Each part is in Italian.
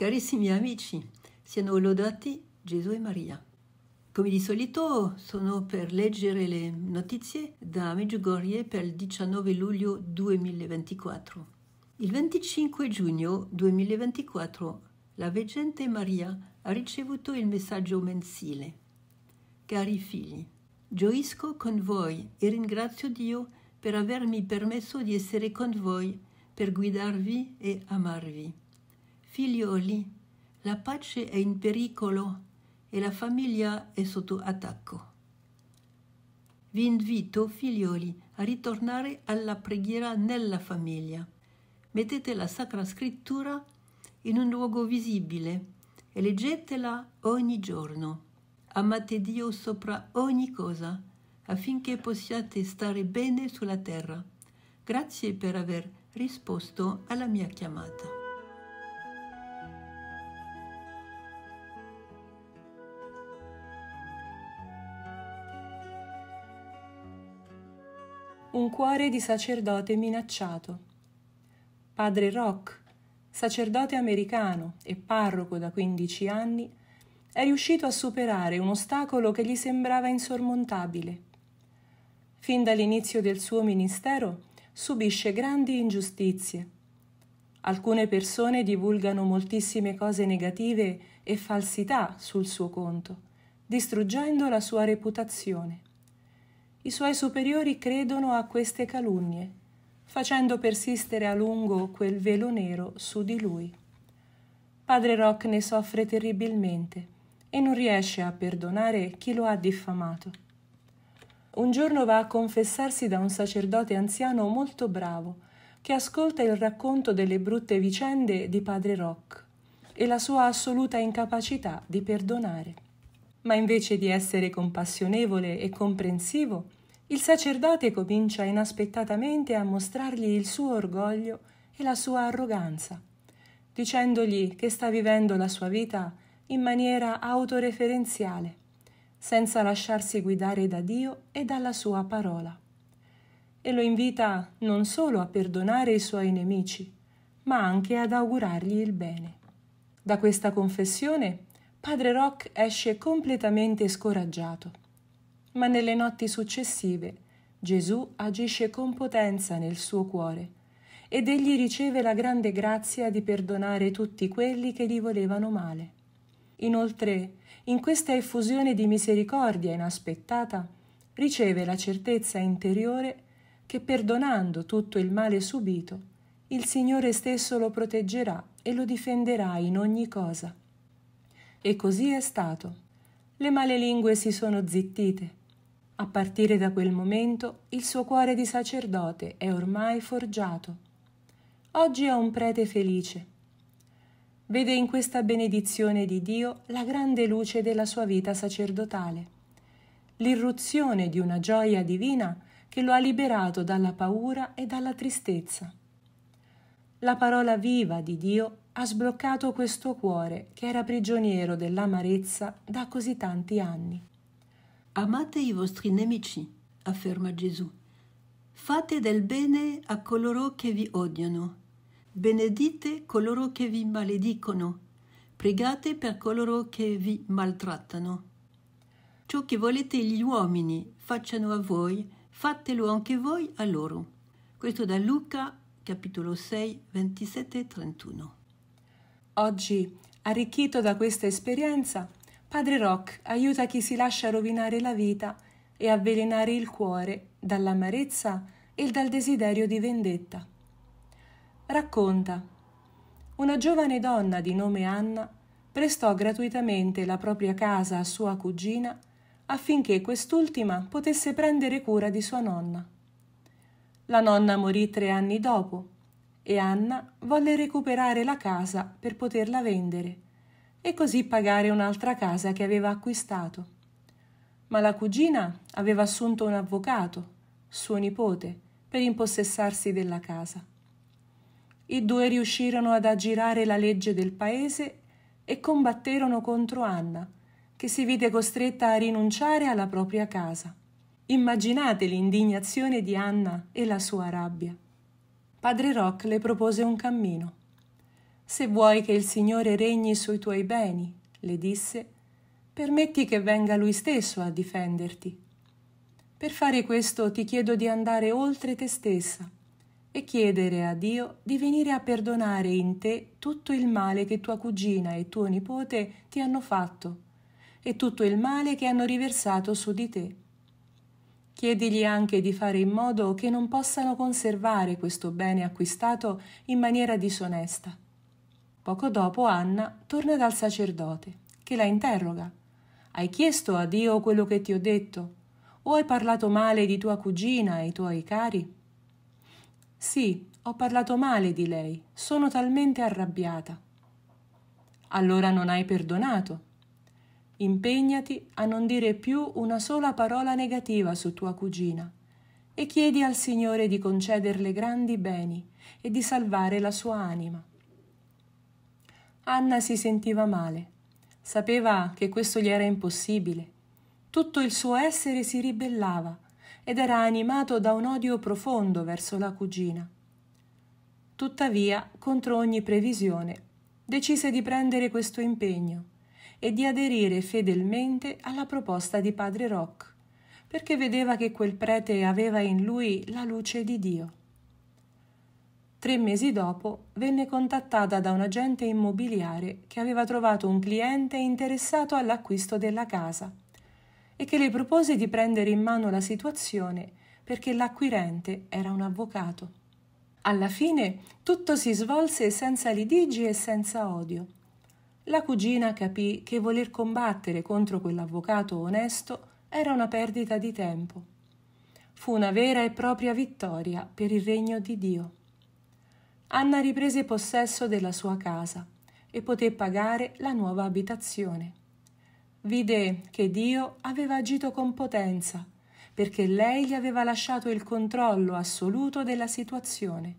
Carissimi amici, siano lodati Gesù e Maria. Come di solito sono per leggere le notizie da Medjugorje per il 19 luglio 2024. Il 25 giugno 2024 la Veggente Maria ha ricevuto il messaggio mensile. Cari figli, gioisco con voi e ringrazio Dio per avermi permesso di essere con voi, per guidarvi e amarvi. Figlioli, la pace è in pericolo e la famiglia è sotto attacco. Vi invito, figlioli, a ritornare alla preghiera nella famiglia. Mettete la Sacra Scrittura in un luogo visibile e leggetela ogni giorno. Amate Dio sopra ogni cosa affinché possiate stare bene sulla terra. Grazie per aver risposto alla mia chiamata. un cuore di sacerdote minacciato. Padre Rock, sacerdote americano e parroco da 15 anni, è riuscito a superare un ostacolo che gli sembrava insormontabile. Fin dall'inizio del suo ministero subisce grandi ingiustizie. Alcune persone divulgano moltissime cose negative e falsità sul suo conto, distruggendo la sua reputazione i suoi superiori credono a queste calunnie, facendo persistere a lungo quel velo nero su di lui. Padre Rock ne soffre terribilmente e non riesce a perdonare chi lo ha diffamato. Un giorno va a confessarsi da un sacerdote anziano molto bravo, che ascolta il racconto delle brutte vicende di padre Rock e la sua assoluta incapacità di perdonare. Ma invece di essere compassionevole e comprensivo, il sacerdote comincia inaspettatamente a mostrargli il suo orgoglio e la sua arroganza, dicendogli che sta vivendo la sua vita in maniera autoreferenziale, senza lasciarsi guidare da Dio e dalla sua parola. E lo invita non solo a perdonare i suoi nemici, ma anche ad augurargli il bene. Da questa confessione padre Rock esce completamente scoraggiato. Ma nelle notti successive Gesù agisce con potenza nel suo cuore ed egli riceve la grande grazia di perdonare tutti quelli che gli volevano male. Inoltre, in questa effusione di misericordia inaspettata, riceve la certezza interiore che perdonando tutto il male subito, il Signore stesso lo proteggerà e lo difenderà in ogni cosa. E così è stato. Le male lingue si sono zittite. A partire da quel momento il suo cuore di sacerdote è ormai forgiato. Oggi è un prete felice. Vede in questa benedizione di Dio la grande luce della sua vita sacerdotale, l'irruzione di una gioia divina che lo ha liberato dalla paura e dalla tristezza. La parola viva di Dio ha sbloccato questo cuore che era prigioniero dell'amarezza da così tanti anni. Amate i vostri nemici, afferma Gesù. Fate del bene a coloro che vi odiano. Benedite coloro che vi maledicono. Pregate per coloro che vi maltrattano. Ciò che volete gli uomini facciano a voi, fatelo anche voi a loro. Questo da Luca capitolo 6, 27 e 31. Oggi, arricchito da questa esperienza, Padre Rock aiuta chi si lascia rovinare la vita e avvelenare il cuore dall'amarezza e dal desiderio di vendetta. Racconta. Una giovane donna di nome Anna prestò gratuitamente la propria casa a sua cugina affinché quest'ultima potesse prendere cura di sua nonna. La nonna morì tre anni dopo e Anna volle recuperare la casa per poterla vendere e così pagare un'altra casa che aveva acquistato. Ma la cugina aveva assunto un avvocato, suo nipote, per impossessarsi della casa. I due riuscirono ad aggirare la legge del paese e combatterono contro Anna, che si vide costretta a rinunciare alla propria casa. Immaginate l'indignazione di Anna e la sua rabbia. Padre Rock le propose un cammino. Se vuoi che il Signore regni sui tuoi beni, le disse, permetti che venga Lui stesso a difenderti. Per fare questo ti chiedo di andare oltre te stessa e chiedere a Dio di venire a perdonare in te tutto il male che tua cugina e tuo nipote ti hanno fatto e tutto il male che hanno riversato su di te. Chiedigli anche di fare in modo che non possano conservare questo bene acquistato in maniera disonesta. Poco dopo Anna torna dal sacerdote, che la interroga. Hai chiesto a Dio quello che ti ho detto? O hai parlato male di tua cugina e i tuoi cari? Sì, ho parlato male di lei, sono talmente arrabbiata. Allora non hai perdonato? Impegnati a non dire più una sola parola negativa su tua cugina e chiedi al Signore di concederle grandi beni e di salvare la sua anima. Anna si sentiva male, sapeva che questo gli era impossibile. Tutto il suo essere si ribellava ed era animato da un odio profondo verso la cugina. Tuttavia, contro ogni previsione, decise di prendere questo impegno e di aderire fedelmente alla proposta di padre Roch, perché vedeva che quel prete aveva in lui la luce di Dio. Tre mesi dopo venne contattata da un agente immobiliare che aveva trovato un cliente interessato all'acquisto della casa e che le propose di prendere in mano la situazione perché l'acquirente era un avvocato. Alla fine tutto si svolse senza litigi e senza odio la cugina capì che voler combattere contro quell'avvocato onesto era una perdita di tempo. Fu una vera e propria vittoria per il regno di Dio. Anna riprese possesso della sua casa e poté pagare la nuova abitazione. Vide che Dio aveva agito con potenza, perché lei gli aveva lasciato il controllo assoluto della situazione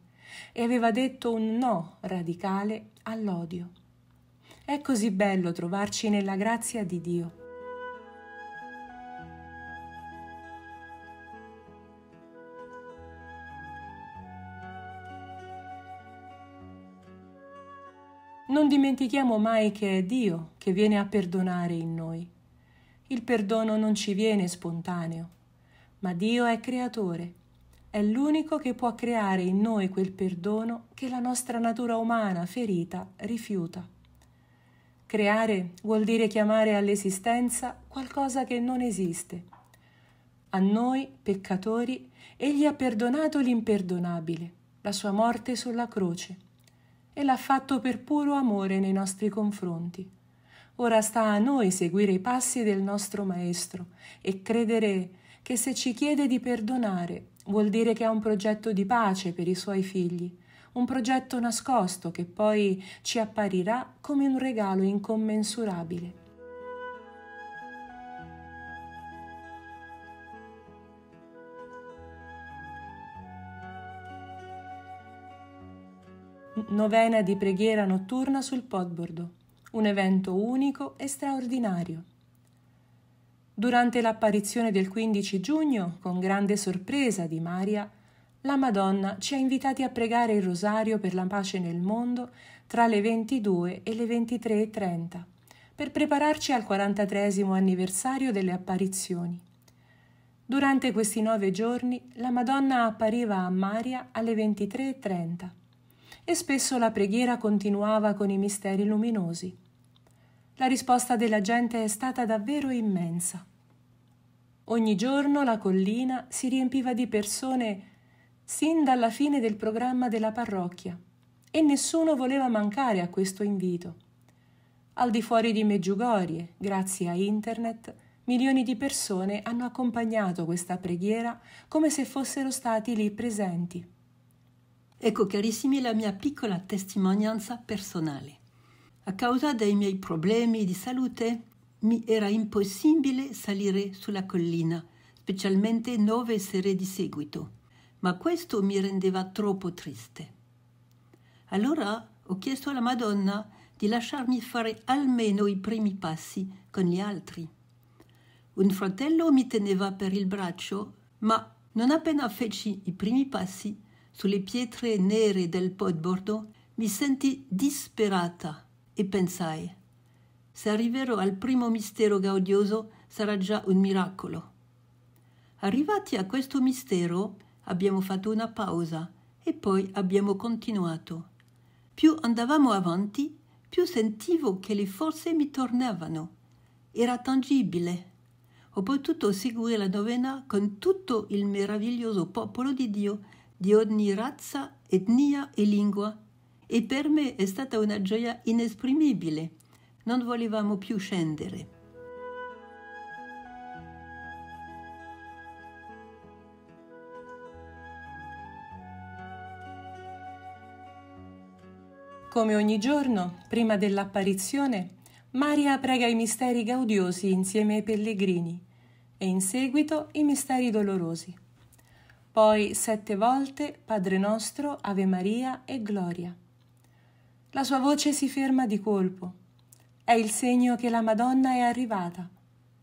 e aveva detto un no radicale all'odio. È così bello trovarci nella grazia di Dio. Non dimentichiamo mai che è Dio che viene a perdonare in noi. Il perdono non ci viene spontaneo, ma Dio è creatore. È l'unico che può creare in noi quel perdono che la nostra natura umana ferita rifiuta. Creare vuol dire chiamare all'esistenza qualcosa che non esiste. A noi, peccatori, egli ha perdonato l'imperdonabile, la sua morte sulla croce, e l'ha fatto per puro amore nei nostri confronti. Ora sta a noi seguire i passi del nostro Maestro e credere che se ci chiede di perdonare vuol dire che ha un progetto di pace per i suoi figli, un progetto nascosto che poi ci apparirà come un regalo incommensurabile. Novena di preghiera notturna sul Podbordo, un evento unico e straordinario. Durante l'apparizione del 15 giugno, con grande sorpresa di Maria, la Madonna ci ha invitati a pregare il rosario per la pace nel mondo tra le 22 e le 23.30 per prepararci al 43 anniversario delle apparizioni. Durante questi nove giorni la Madonna appariva a Maria alle 23.30 e spesso la preghiera continuava con i misteri luminosi. La risposta della gente è stata davvero immensa. Ogni giorno la collina si riempiva di persone sin dalla fine del programma della parrocchia e nessuno voleva mancare a questo invito. Al di fuori di Meggiugorie, grazie a internet, milioni di persone hanno accompagnato questa preghiera come se fossero stati lì presenti. Ecco carissimi la mia piccola testimonianza personale. A causa dei miei problemi di salute mi era impossibile salire sulla collina, specialmente nove sere di seguito ma questo mi rendeva troppo triste. Allora ho chiesto alla Madonna di lasciarmi fare almeno i primi passi con gli altri. Un fratello mi teneva per il braccio, ma non appena feci i primi passi sulle pietre nere del podbordo, mi sentì disperata e pensai se arriverò al primo mistero gaudioso sarà già un miracolo. Arrivati a questo mistero, abbiamo fatto una pausa e poi abbiamo continuato. Più andavamo avanti, più sentivo che le forze mi tornavano. Era tangibile. Ho potuto seguire la novena con tutto il meraviglioso popolo di Dio di ogni razza, etnia e lingua e per me è stata una gioia inesprimibile. Non volevamo più scendere. Come ogni giorno, prima dell'apparizione, Maria prega i misteri gaudiosi insieme ai pellegrini e in seguito i misteri dolorosi. Poi sette volte Padre nostro, Ave Maria e Gloria. La sua voce si ferma di colpo. È il segno che la Madonna è arrivata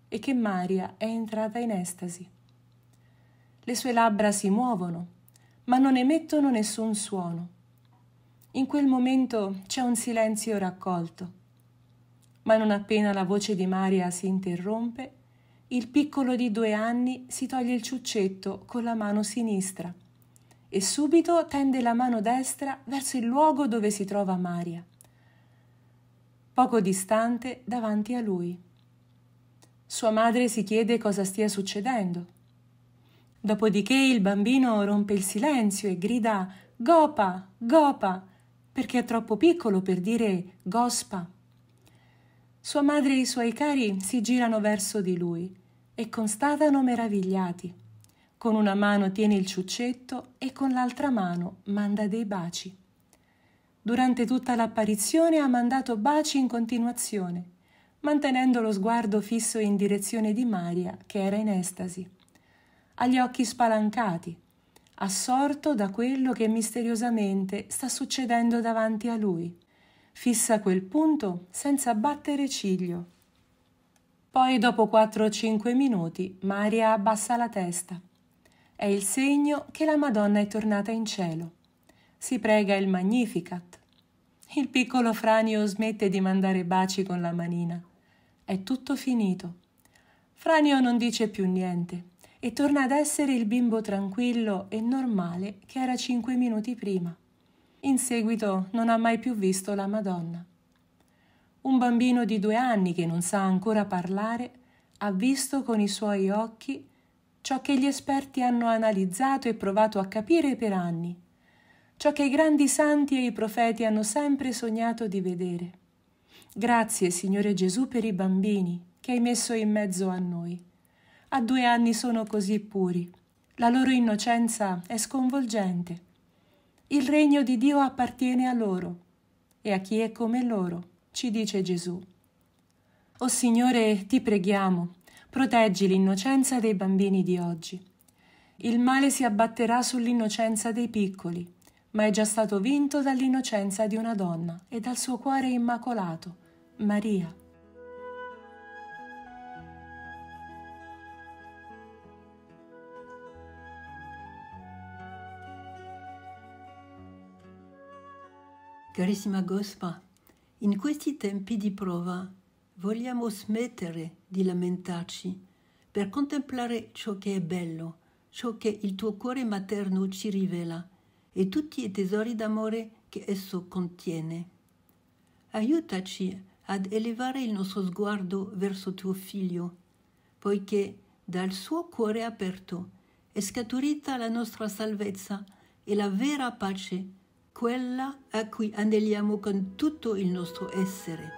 e che Maria è entrata in estasi. Le sue labbra si muovono, ma non emettono nessun suono in quel momento c'è un silenzio raccolto, ma non appena la voce di Maria si interrompe, il piccolo di due anni si toglie il ciuccetto con la mano sinistra e subito tende la mano destra verso il luogo dove si trova Maria, poco distante davanti a lui. Sua madre si chiede cosa stia succedendo. Dopodiché il bambino rompe il silenzio e grida Gopa, Gopa, perché è troppo piccolo per dire gospa. Sua madre e i suoi cari si girano verso di lui e constatano meravigliati. Con una mano tiene il ciuccetto e con l'altra mano manda dei baci. Durante tutta l'apparizione ha mandato baci in continuazione, mantenendo lo sguardo fisso in direzione di Maria, che era in estasi. Ha gli occhi spalancati, assorto da quello che misteriosamente sta succedendo davanti a lui. Fissa quel punto senza battere ciglio. Poi dopo 4 o 5 minuti Maria abbassa la testa. È il segno che la Madonna è tornata in cielo. Si prega il Magnificat. Il piccolo Franio smette di mandare baci con la manina. È tutto finito. Franio non dice più niente e torna ad essere il bimbo tranquillo e normale che era cinque minuti prima. In seguito non ha mai più visto la Madonna. Un bambino di due anni che non sa ancora parlare ha visto con i suoi occhi ciò che gli esperti hanno analizzato e provato a capire per anni, ciò che i grandi santi e i profeti hanno sempre sognato di vedere. Grazie Signore Gesù per i bambini che hai messo in mezzo a noi a due anni sono così puri. La loro innocenza è sconvolgente. Il regno di Dio appartiene a loro e a chi è come loro, ci dice Gesù. O oh Signore, ti preghiamo, proteggi l'innocenza dei bambini di oggi. Il male si abbatterà sull'innocenza dei piccoli, ma è già stato vinto dall'innocenza di una donna e dal suo cuore immacolato, Maria. Carissima Gospa, in questi tempi di prova vogliamo smettere di lamentarci per contemplare ciò che è bello, ciò che il tuo cuore materno ci rivela e tutti i tesori d'amore che esso contiene. Aiutaci ad elevare il nostro sguardo verso tuo figlio, poiché dal suo cuore aperto è scaturita la nostra salvezza e la vera pace quella a cui aneliamo con tutto il nostro essere.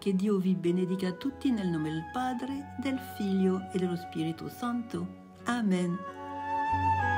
Che Dio vi benedica tutti nel nome del Padre, del Figlio e dello Spirito Santo. Amen.